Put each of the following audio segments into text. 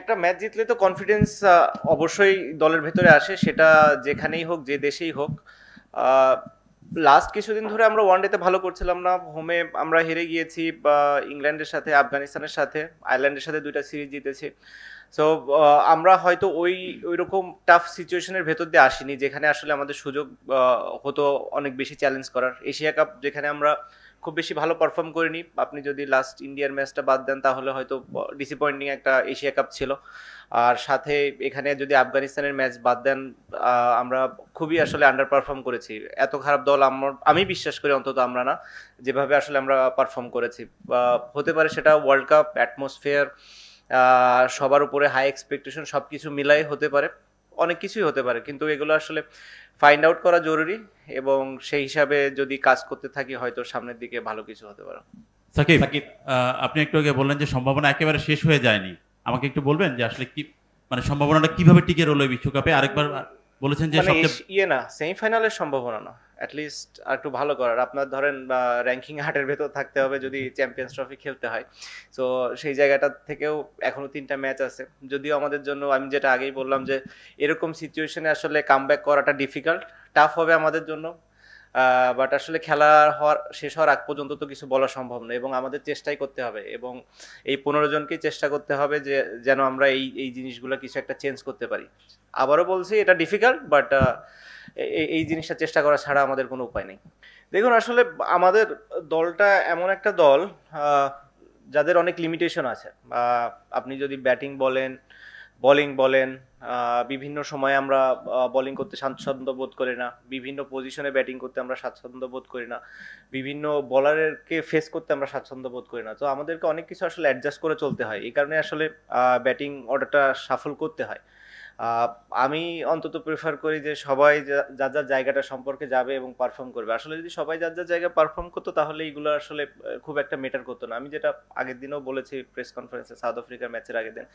একটা ম্যাচ জিতলে তো কনফিডেন্স অবশ্যই দলের ভেতরে আসে সেটা যেখানেই হোক যে দেশেই হোক লাস্ট কিছুদিন ধরে আমরা ওয়ানডেতে ভালো করছিলাম না হোমে আমরা হেরে গিয়েছি বা ইংল্যান্ডের সাথে আফগানিস্তানের সাথে আয়ারল্যান্ডের সাথে দুইটা সিরিজ জিতেছি সো আমরা হয়তো ওই ওই রকম টাফ সিচুয়েশনের ভেতর দিয়ে আসিনি যেখানে আসলে আমাদের সুযোগ হতো অনেক বেশি চ্যালেঞ্জ করার এশিয়া কাপ যেখানে আমরা খুব বেশি ভালো পারফর্ম করিনি আপনি যদি লাস্ট ইন্ডিয়ার ম্যাচটা বাদ দেন তাহলে হয়তো ডিসঅ্যাপয়েন্টিং একটা এশিয়া কাপ ছিল আর সাথে এখানে যদি আফগানিস্তানের ম্যাচ বাদ দেন আমরা খুবই আসলে আন্ডার পারফর্ম করেছি এত খারাপ দল আমার আমি বিশ্বাস করি অন্তত আমরা না যেভাবে আসলে আমরা পারফর্ম করেছি হতে পারে সেটা ওয়ার্ল্ড কাপ অ্যাটমসফিয়ার সবার উপরে হাই এক্সপেকটেশন সব কিছু মিলাই হতে পারে অনেক কিছুই হতে পারে কিন্তু এগুলো আসলে ফাইন্ড আউট করা জরুরি এবং সেই হিসাবে যদি কাজ করতে থাকি হয়তো সামনের দিকে ভালো কিছু হতে পারে সাকিব আপনি একটু আগে বললেন যে সম্ভাবনা একেবারে শেষ হয়ে যায়নি আমাকে একটু বলবেন যে আসলে কি মানে সম্ভাবনাটা কিভাবে টিকে রইল এই বিশ্বকাপে আরেকবার বলেছেন যে মানে ইয়ে না সেমিফাইনালের সম্ভাবনা না অ্যাটলিস্ট আর একটু ভালো করার আপনার ধরেন র্যাঙ্কিং হাটের ভেতর থাকতে হবে যদি চ্যাম্পিয়ন্স ট্রফি খেলতে হয় সো সেই জায়গাটা থেকেও এখনও তিনটা ম্যাচ আছে যদিও আমাদের জন্য আমি যেটা আগেই বললাম যে এরকম সিচুয়েশনে আসলে কাম করাটা ডিফিকাল্ট টাফ হবে আমাদের জন্য বাট আসলে খেলা হওয়ার শেষ হওয়ার আগ পর্যন্ত তো কিছু বলা সম্ভব নয় এবং আমাদের চেষ্টাই করতে হবে এবং এই পনেরো জনকেই চেষ্টা করতে হবে যে যেন আমরা এই এই জিনিসগুলো কিছু একটা চেঞ্জ করতে পারি আবারও বলছি এটা ডিফিকাল্ট বাট এই জিনিসটা চেষ্টা করা ছাড়া আমাদের কোনো উপায় নেই দেখুন আসলে আমাদের দলটা এমন একটা দল যাদের অনেক লিমিটেশন আছে আপনি যদি ব্যাটিং বলেন বলিং বলেন বিভিন্ন সময়ে আমরা বলিং করতে স্বাচ্ছন্দ্য বোধ করি না বিভিন্ন পজিশনে ব্যাটিং করতে আমরা স্বাচ্ছন্দ্য বোধ করি না বিভিন্ন বলারেরকে ফেস করতে আমরা স্বাচ্ছন্দ্য বোধ করি না তো আমাদেরকে অনেক কিছু আসলে অ্যাডজাস্ট করে চলতে হয় এই কারণে আসলে ব্যাটিং অর্ডারটা সাফল করতে হয় আমি অন্তত প্রেফার করি যে সবাই যার যার জায়গাটা সম্পর্কে যাবে এবং পারফর্ম করবে আসলে যদি সবাই যার যার জায়গায় পারফর্ম করতো তাহলে এইগুলো আসলে খুব একটা মেটার করতো না আমি যেটা আগের দিনও বলেছি প্রেস কনফারেন্সে সাউথ আফ্রিকার ম্যাচের আগের দিন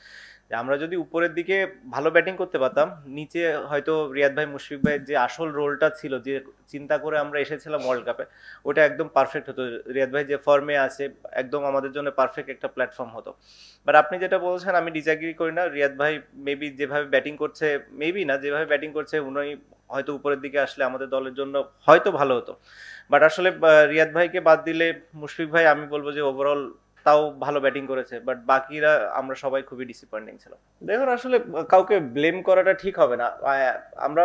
যে আমরা যদি উপরের দিকে ভালো ব্যাটিং করতে পারতাম নিচে হয়তো রিয়াদ ভাই মুশফিক ভাইয়ের যে আসল রোলটা ছিল যে চিন্তা করে আমরা এসেছিলাম ওয়ার্ল্ড কাপে ওটা একদম পারফেক্ট হতো রিয়াদ ভাই যে ফর্মে আছে একদম আমাদের জন্য পারফেক্ট একটা প্ল্যাটফর্ম হতো বাট আপনি যেটা বলছেন আমি ডিজাগ্রি করি না রিয়াদ ভাই মেবি যেভাবে ব্যাটিং করছে মেবি না যেভাবে ব্যাটিং করছে উনি হয়তো উপরের দিকে আসলে আমাদের দলের জন্য হয়তো ভালো হতো বাট আসলে রিয়াদ ভাইকে বাদ দিলে মুশফিক ভাই আমি বলবো যে ওভারঅল তাও ভালো ব্যাটিং করেছে বাট বাকিরা আমরা সবাই খুবই ডিসঅ্যাপয়েন্টিং ছিল দেখুন আসলে কাউকে ব্লেম করাটা ঠিক হবে না আমরা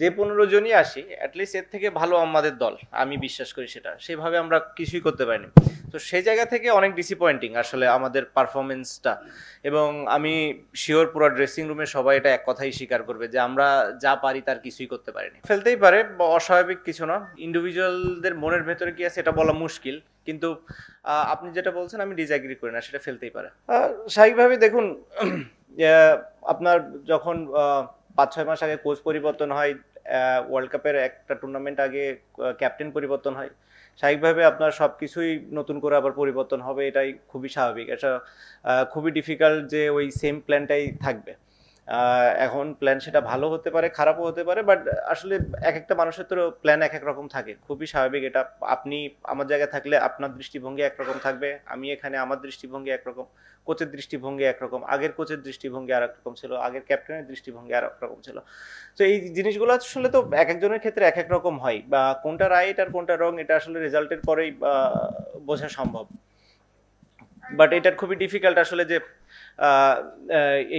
যে পনেরো জনই আসি অ্যাটলিস্ট এর থেকে ভালো আমাদের দল আমি বিশ্বাস করি সেটা সেভাবে আমরা কিছুই করতে পারিনি তো সেই জায়গা থেকে অনেক ডিসঅ্যাপয়েন্টিং আসলে আমাদের পারফরমেন্সটা এবং আমি শিওর পুরো ড্রেসিং রুমে সবাই এটা এক কথাই স্বীকার করবে যে আমরা যা পারি তার কিছুই করতে পারিনি ফেলতেই পারে অস্বাভাবিক কিছু না ইন্ডিভিজুয়ালদের মনের ভেতরে কি আছে এটা বলা মুশকিল কিন্তু আপনি যেটা বলছেন আমি ডিজাগ্রি করি না সেটা ফেলতেই পারে স্বাভাবিকভাবে দেখুন আপনার যখন পাঁচ ছয় মাস আগে কোচ পরিবর্তন হয় ওয়ার্ল্ড কাপের একটা টুর্নামেন্ট আগে ক্যাপ্টেন পরিবর্তন হয় স্বাভাবিকভাবে আপনার সব কিছুই নতুন করে আবার পরিবর্তন হবে এটাই খুবই স্বাভাবিক এটা খুবই ডিফিকাল্ট যে ওই সেম প্ল্যানটাই থাকবে এখন প্ল্যান সেটা ভালো হতে পারে খারাপও হতে পারে বাট আসলে এক একটা মানুষের তো প্ল্যান এক এক রকম থাকে খুবই স্বাভাবিক এটা আপনি আমার জায়গায় থাকলে আপনার দৃষ্টিভঙ্গি একরকম থাকবে আমি এখানে আমার দৃষ্টিভঙ্গি একরকম কোচের দৃষ্টিভঙ্গি একরকম আগের কোচের দৃষ্টিভঙ্গি আর একরকম ছিল আগের ক্যাপ্টেনের দৃষ্টিভঙ্গি আর একরকম ছিল তো এই জিনিসগুলো আসলে তো এক একজনের ক্ষেত্রে এক এক রকম হয় বা কোনটা রাইট আর কোনটা রং এটা আসলে রেজাল্টের পরেই বোঝা সম্ভব বাট এটার খুবই ডিফিকাল্ট আসলে যে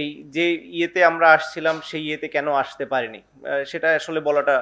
এই যে ইয়েতে আমরা আসছিলাম সেই ইয়েতে কেন আসতে পারিনি সেটা আসলে বলাটা